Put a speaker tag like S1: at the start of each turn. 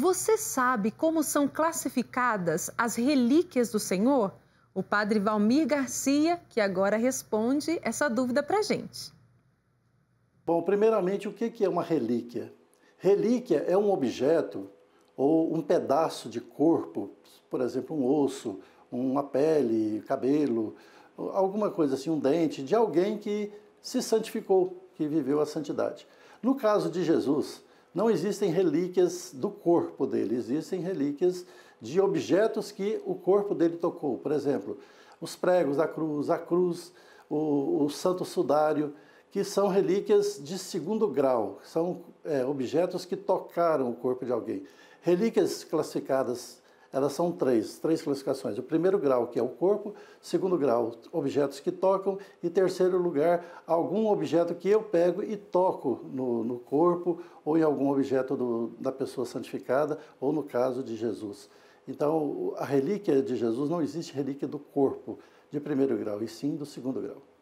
S1: Você sabe como são classificadas as relíquias do Senhor? O padre Valmir Garcia, que agora responde essa dúvida para a gente.
S2: Bom, primeiramente, o que é uma relíquia? Relíquia é um objeto ou um pedaço de corpo, por exemplo, um osso, uma pele, cabelo, alguma coisa assim, um dente, de alguém que se santificou, que viveu a santidade. No caso de Jesus, não existem relíquias do corpo dele, existem relíquias de objetos que o corpo dele tocou. Por exemplo, os pregos da cruz, a cruz, o, o santo sudário, que são relíquias de segundo grau, são é, objetos que tocaram o corpo de alguém. Relíquias classificadas elas são três, três classificações. O primeiro grau, que é o corpo, segundo grau, objetos que tocam, e terceiro lugar, algum objeto que eu pego e toco no, no corpo ou em algum objeto do, da pessoa santificada, ou no caso de Jesus. Então, a relíquia de Jesus não existe relíquia do corpo de primeiro grau, e sim do segundo grau.